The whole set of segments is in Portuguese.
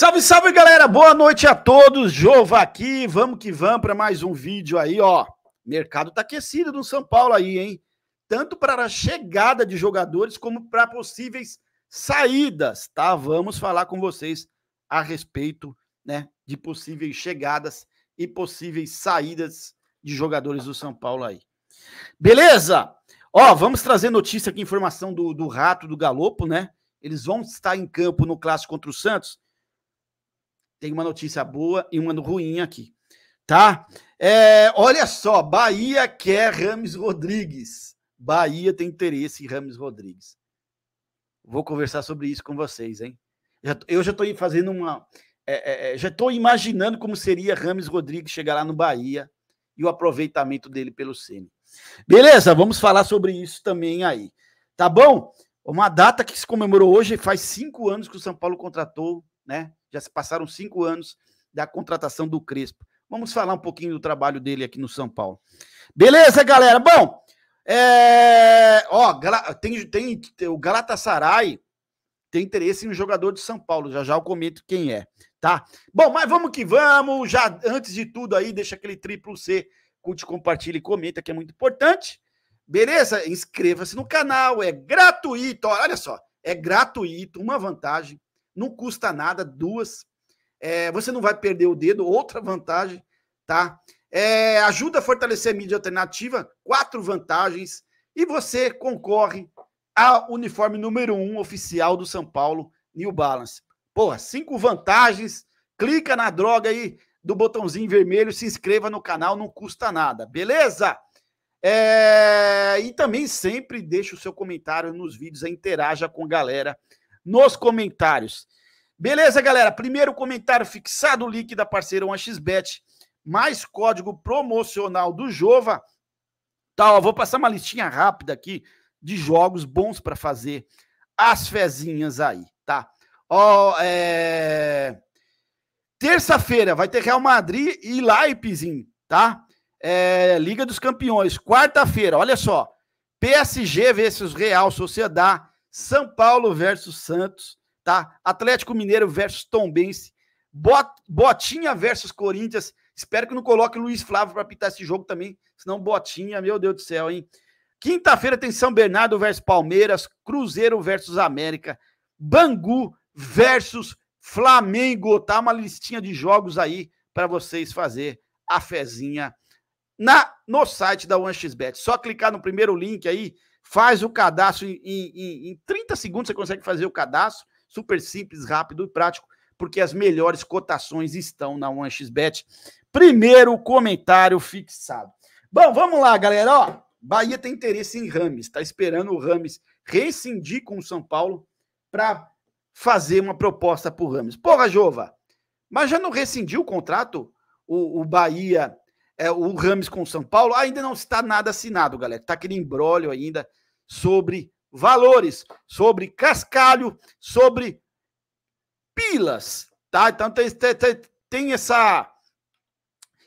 Salve, salve, galera! Boa noite a todos. Jova aqui, vamos que vamos para mais um vídeo aí, ó. Mercado tá aquecido no São Paulo aí, hein? Tanto para a chegada de jogadores como para possíveis saídas, tá? Vamos falar com vocês a respeito, né, de possíveis chegadas e possíveis saídas de jogadores do São Paulo aí. Beleza? Ó, vamos trazer notícia aqui, informação do, do Rato, do Galopo, né? Eles vão estar em campo no clássico contra o Santos tem uma notícia boa e uma ruim aqui, tá? É, olha só, Bahia quer Rames Rodrigues. Bahia tem interesse em Rames Rodrigues. Vou conversar sobre isso com vocês, hein? eu já estou fazendo uma. É, é, é já estou imaginando como seria Rames Rodrigues chegar lá no Bahia e o aproveitamento dele pelo Ceni. Beleza, vamos falar sobre isso também aí. Tá bom? Uma data que se comemorou hoje, faz cinco anos que o São Paulo contratou, né? Já se passaram cinco anos da contratação do Crespo. Vamos falar um pouquinho do trabalho dele aqui no São Paulo. Beleza, galera? Bom, é... Ó, tem, tem, tem o Galatasaray tem interesse em um jogador de São Paulo. Já já eu comento quem é, tá? Bom, mas vamos que vamos. Já antes de tudo aí, deixa aquele triplo C, curte, compartilha e comenta que é muito importante. Beleza? Inscreva-se no canal, é gratuito. Olha só, é gratuito, uma vantagem não custa nada, duas. É, você não vai perder o dedo, outra vantagem, tá? É, ajuda a fortalecer a mídia alternativa, quatro vantagens. E você concorre ao uniforme número um oficial do São Paulo, New Balance. Porra, cinco vantagens. Clica na droga aí do botãozinho vermelho, se inscreva no canal, não custa nada, beleza? É... E também sempre deixa o seu comentário nos vídeos, interaja com galera nos comentários. Beleza, galera? Primeiro comentário fixado, o link da parceira 1xBet, mais código promocional do Jova. Tá, ó, vou passar uma listinha rápida aqui de jogos bons para fazer as fezinhas aí, tá? Ó, é... Terça-feira vai ter Real Madrid e Leipzig, tá? É... Liga dos Campeões. Quarta-feira, olha só. PSG versus Real Sociedade. São Paulo versus Santos, tá? Atlético Mineiro versus Tombense, Bot, Botinha versus Corinthians. Espero que não coloque Luiz Flávio para pintar esse jogo também, senão Botinha, meu Deus do céu, hein? Quinta-feira tem São Bernardo versus Palmeiras, Cruzeiro versus América, Bangu versus Flamengo, tá? Uma listinha de jogos aí para vocês fazer a fezinha na no site da OneXBet. Só clicar no primeiro link aí faz o cadastro em, em, em 30 segundos, você consegue fazer o cadastro, super simples, rápido e prático, porque as melhores cotações estão na OneXBet. Primeiro comentário fixado. Bom, vamos lá, galera. Ó, Bahia tem interesse em Rames, está esperando o Rames rescindir com o São Paulo para fazer uma proposta para o Rames. Porra, Jova, mas já não rescindiu o contrato o, o Bahia é, o Rames com o São Paulo, ainda não está nada assinado, galera. Está aquele embrólio ainda sobre valores, sobre cascalho, sobre pilas, tá? Então tem, tem, tem essa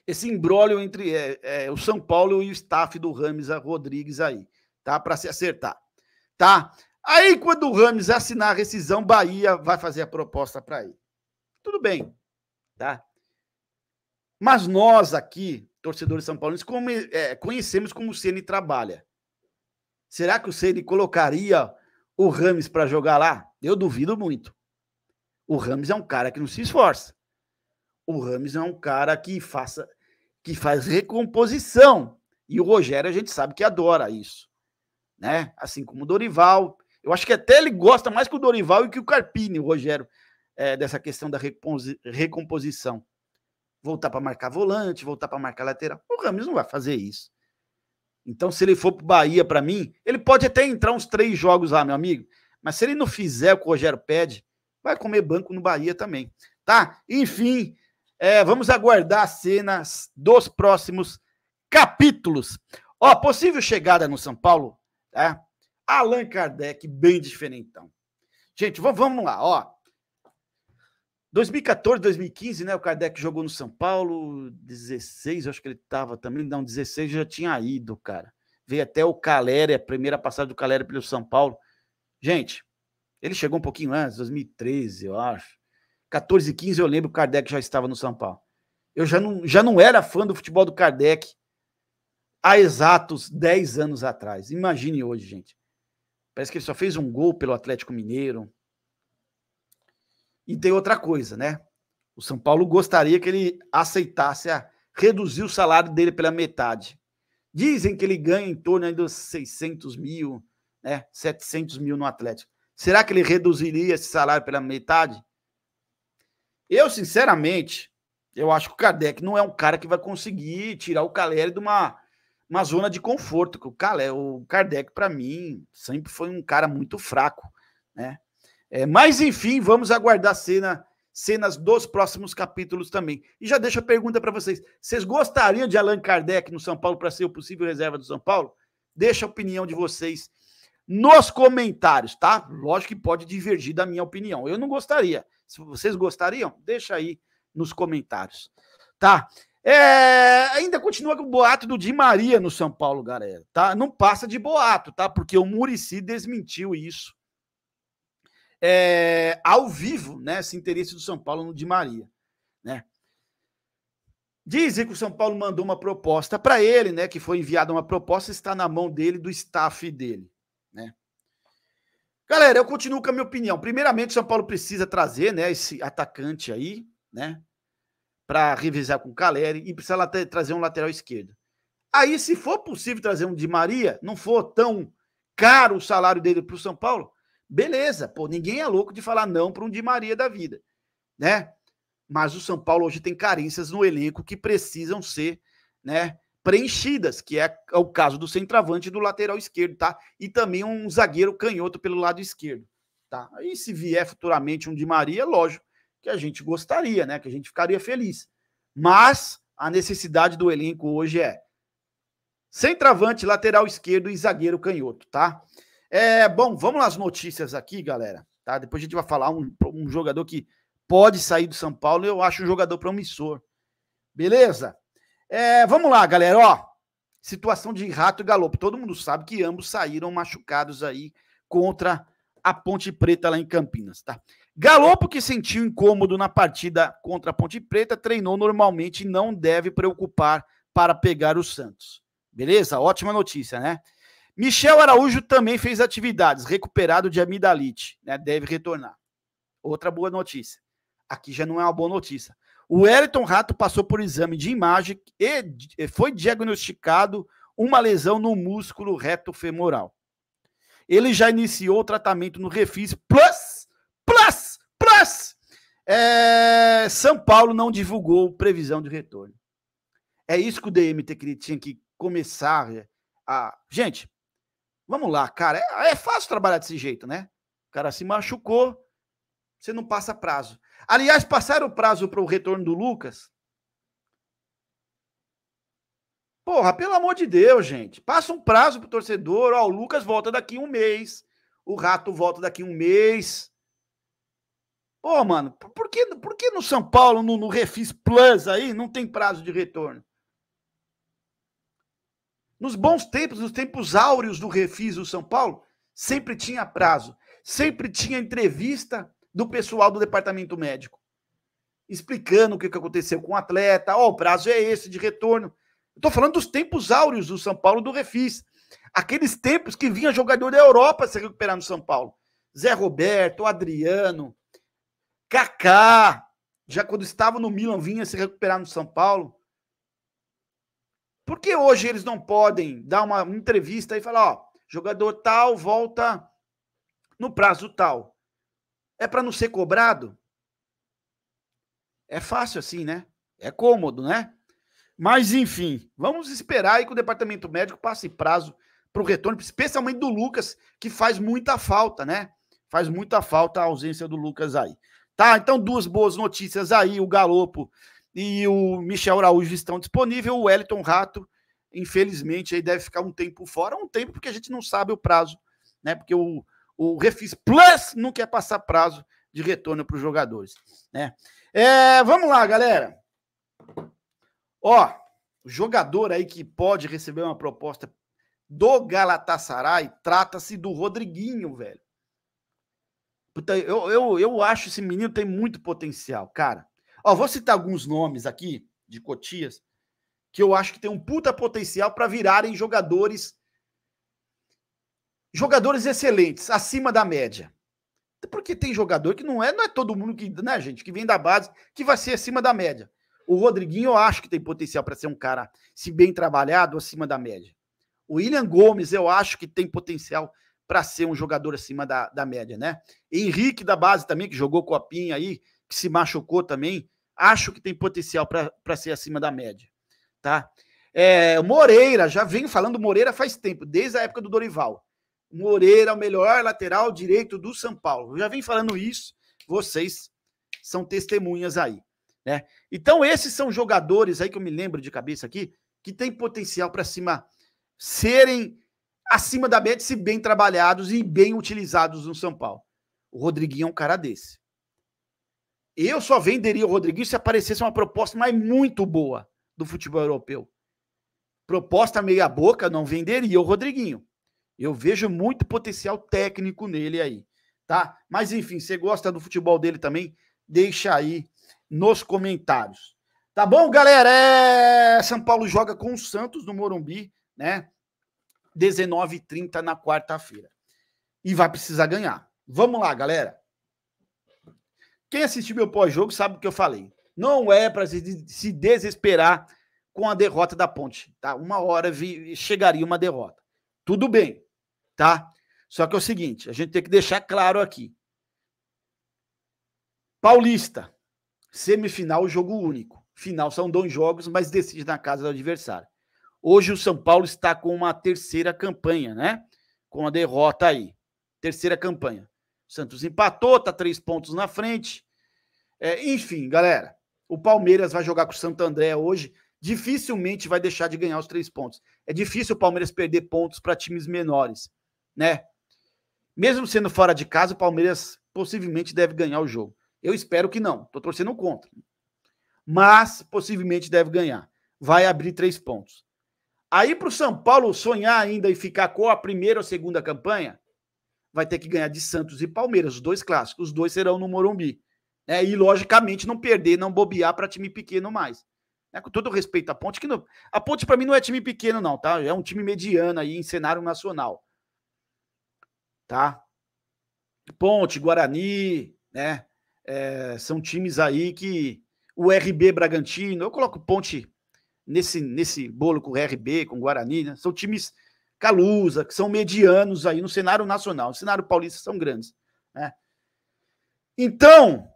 esse embrólio entre é, é, o São Paulo e o staff do Rames Rodrigues aí, tá? Para se acertar, tá? Aí quando o Rames assinar a rescisão, Bahia vai fazer a proposta para ele. Tudo bem, tá? Mas nós aqui torcedores são paulinos, como, é, conhecemos como o Ceni trabalha. Será que o Ceni colocaria o Rames para jogar lá? Eu duvido muito. O Rames é um cara que não se esforça. O Rames é um cara que faça que faz recomposição. E o Rogério a gente sabe que adora isso, né? Assim como o Dorival. Eu acho que até ele gosta mais que o Dorival e que o Carpini, o Rogério, é, dessa questão da recomposição voltar para marcar volante, voltar para marcar lateral. O Ramos não vai fazer isso. Então, se ele for para Bahia, para mim, ele pode até entrar uns três jogos lá, meu amigo. Mas se ele não fizer o que o Rogério pede, vai comer banco no Bahia também. Tá? Enfim, é, vamos aguardar as cenas dos próximos capítulos. Ó, possível chegada no São Paulo, tá? Allan Kardec, bem diferentão. Gente, vamos lá, ó. 2014, 2015, né? O Kardec jogou no São Paulo, 16, acho que ele estava também, não, 16 já tinha ido, cara. Veio até o Caléria, a primeira passagem do Caléria pelo São Paulo. Gente, ele chegou um pouquinho antes, 2013, eu acho. 14, 15, eu lembro o Kardec já estava no São Paulo. Eu já não, já não era fã do futebol do Kardec há exatos 10 anos atrás. Imagine hoje, gente. Parece que ele só fez um gol pelo Atlético Mineiro, e tem outra coisa, né? O São Paulo gostaria que ele aceitasse a reduzir o salário dele pela metade. Dizem que ele ganha em torno dos 600 mil, né? 700 mil no Atlético. Será que ele reduziria esse salário pela metade? Eu, sinceramente, eu acho que o Kardec não é um cara que vai conseguir tirar o Caleri de uma, uma zona de conforto. O, Calé, o Kardec, para mim, sempre foi um cara muito fraco, né? É, mas, enfim, vamos aguardar cena, cenas dos próximos capítulos também. E já deixo a pergunta para vocês: vocês gostariam de Allan Kardec no São Paulo para ser o possível reserva do São Paulo? Deixa a opinião de vocês nos comentários, tá? Lógico que pode divergir da minha opinião. Eu não gostaria. Se vocês gostariam, deixa aí nos comentários, tá? É, ainda continua com o boato do Di Maria no São Paulo, galera, tá? Não passa de boato, tá? Porque o Murici desmentiu isso é, ao vivo, né, esse interesse do São Paulo no Di Maria, né? Dizem que o São Paulo mandou uma proposta para ele, né, que foi enviada uma proposta, está na mão dele, do staff dele, né? Galera, eu continuo com a minha opinião. Primeiramente, o São Paulo precisa trazer, né, esse atacante aí, né, para revisar com o Caleri e precisa trazer um lateral esquerdo. Aí, se for possível trazer um de Maria, não for tão caro o salário dele para o São Paulo, Beleza, pô, ninguém é louco de falar não para um Di Maria da vida, né? Mas o São Paulo hoje tem carências no elenco que precisam ser, né, preenchidas, que é, é o caso do centroavante e do lateral esquerdo, tá? E também um zagueiro canhoto pelo lado esquerdo, tá? Aí se vier futuramente um Di Maria, lógico que a gente gostaria, né, que a gente ficaria feliz. Mas a necessidade do elenco hoje é centroavante, lateral esquerdo e zagueiro canhoto, tá? É, bom, vamos lá as notícias aqui, galera. Tá? Depois a gente vai falar um, um jogador que pode sair do São Paulo. Eu acho um jogador promissor. Beleza? É, vamos lá, galera. Ó, situação de rato e galopo. Todo mundo sabe que ambos saíram machucados aí contra a Ponte Preta lá em Campinas, tá? Galopo que sentiu incômodo na partida contra a Ponte Preta, treinou normalmente e não deve preocupar para pegar o Santos. Beleza? Ótima notícia, né? Michel Araújo também fez atividades, recuperado de amidalite, né? deve retornar. Outra boa notícia. Aqui já não é uma boa notícia. O Wellington Rato passou por exame de imagem e foi diagnosticado uma lesão no músculo reto femoral. Ele já iniciou o tratamento no Refis Plus, Plus, Plus. É... São Paulo não divulgou previsão de retorno. É isso que o DMT tinha que começar a. Gente, Vamos lá, cara. É, é fácil trabalhar desse jeito, né? O cara se machucou, você não passa prazo. Aliás, passaram o prazo para o retorno do Lucas. Porra, pelo amor de Deus, gente. Passa um prazo pro torcedor. Ó, o Lucas volta daqui um mês. O Rato volta daqui um mês. Pô, mano, por que, por que no São Paulo, no, no Refis Plus aí, não tem prazo de retorno? Nos bons tempos, nos tempos áureos do Refis do São Paulo, sempre tinha prazo, sempre tinha entrevista do pessoal do departamento médico, explicando o que aconteceu com o atleta, oh, o prazo é esse de retorno. Estou falando dos tempos áureos do São Paulo do Refis. Aqueles tempos que vinha jogador da Europa se recuperar no São Paulo. Zé Roberto, Adriano, Kaká, já quando estava no Milan vinha se recuperar no São Paulo. Por que hoje eles não podem dar uma entrevista e falar, ó, jogador tal volta no prazo tal? É para não ser cobrado? É fácil assim, né? É cômodo, né? Mas enfim, vamos esperar aí que o departamento médico passe prazo para o retorno, especialmente do Lucas, que faz muita falta, né? Faz muita falta a ausência do Lucas aí. Tá? Então, duas boas notícias aí. O Galopo e o Michel Araújo estão disponíveis. O Wellington Rato, infelizmente, aí deve ficar um tempo fora, um tempo porque a gente não sabe o prazo, né? Porque o, o Refis Plus não quer passar prazo de retorno para os jogadores, né? É, vamos lá, galera. Ó, jogador aí que pode receber uma proposta do Galatasaray trata-se do Rodriguinho, velho. Puta, eu, eu, eu acho esse menino tem muito potencial, cara. Ó, vou citar alguns nomes aqui de Cotias que eu acho que tem um puta potencial para virarem jogadores jogadores excelentes, acima da média. Porque tem jogador que não é, não é todo mundo que, né, gente, que vem da base que vai ser acima da média. O Rodriguinho eu acho que tem potencial para ser um cara, se bem trabalhado, acima da média. O William Gomes eu acho que tem potencial para ser um jogador acima da, da média, né? Henrique da base também, que jogou copinha aí, que se machucou também, acho que tem potencial para ser acima da média, tá? É, Moreira, já venho falando Moreira faz tempo, desde a época do Dorival. Moreira, o melhor lateral direito do São Paulo. Eu já vem falando isso, vocês são testemunhas aí, né? Então, esses são jogadores aí que eu me lembro de cabeça aqui, que tem potencial para cima serem acima da média se bem trabalhados e bem utilizados no São Paulo. O Rodriguinho é um cara desse. Eu só venderia o Rodriguinho se aparecesse uma proposta mais muito boa do futebol europeu. Proposta meia boca, não venderia o Rodriguinho. Eu vejo muito potencial técnico nele aí, tá? Mas enfim, você gosta do futebol dele também? Deixa aí nos comentários. Tá bom, galera? É... São Paulo joga com o Santos no Morumbi, né? 19h30 na quarta-feira. E vai precisar ganhar. Vamos lá, galera. Quem assistiu meu pós-jogo sabe o que eu falei. Não é para se desesperar com a derrota da Ponte, tá? Uma hora chegaria uma derrota. Tudo bem, tá? Só que é o seguinte, a gente tem que deixar claro aqui. Paulista, semifinal, jogo único. Final são dois jogos, mas decide na casa do adversário. Hoje o São Paulo está com uma terceira campanha, né? Com a derrota aí. Terceira campanha. Santos empatou, está três pontos na frente. É, enfim, galera, o Palmeiras vai jogar com o Santo André hoje. Dificilmente vai deixar de ganhar os três pontos. É difícil o Palmeiras perder pontos para times menores, né? Mesmo sendo fora de casa, o Palmeiras possivelmente deve ganhar o jogo. Eu espero que não, estou torcendo contra. Mas possivelmente deve ganhar. Vai abrir três pontos. Aí para o São Paulo sonhar ainda e ficar com a primeira ou segunda campanha, vai ter que ganhar de Santos e Palmeiras, os dois clássicos, os dois serão no Morumbi. Né? E, logicamente, não perder, não bobear para time pequeno mais. Né? Com todo respeito à Ponte, que não... a Ponte para mim não é time pequeno, não, tá? É um time mediano aí em cenário nacional. Tá? Ponte, Guarani, né? É, são times aí que o RB Bragantino, eu coloco Ponte nesse, nesse bolo com o RB, com o Guarani, né? São times Calusa, que são medianos aí no cenário nacional. No cenário paulista são grandes. Né? Então,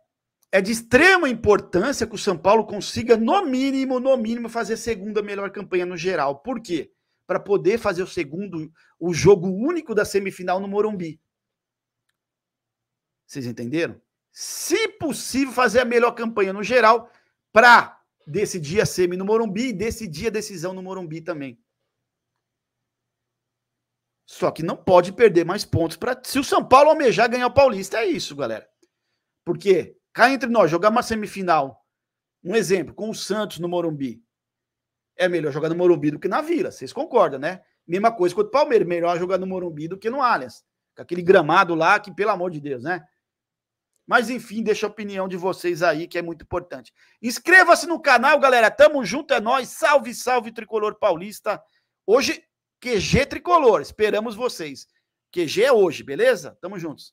é de extrema importância que o São Paulo consiga, no mínimo, no mínimo, fazer segunda melhor campanha no geral. Por quê? Para poder fazer o segundo, o jogo único da semifinal no Morumbi. Vocês entenderam? Se possível, fazer a melhor campanha no geral para decidir a semi no Morumbi e decidir a decisão no Morumbi também. Só que não pode perder mais pontos para se o São Paulo almejar ganhar o Paulista, é isso, galera. Porque cá entre nós jogar uma semifinal, um exemplo, com o Santos no Morumbi, é melhor jogar no Morumbi do que na Vila, vocês concordam, né? Mesma coisa contra o Palmeiras, melhor jogar no Morumbi do que no Allianz, com aquele gramado lá que pelo amor de Deus, né? Mas enfim, deixa a opinião de vocês aí, que é muito importante. Inscreva-se no canal, galera. Tamo junto, é nós. Salve, salve tricolor paulista. Hoje QG Tricolor, esperamos vocês. QG é hoje, beleza? Tamo juntos.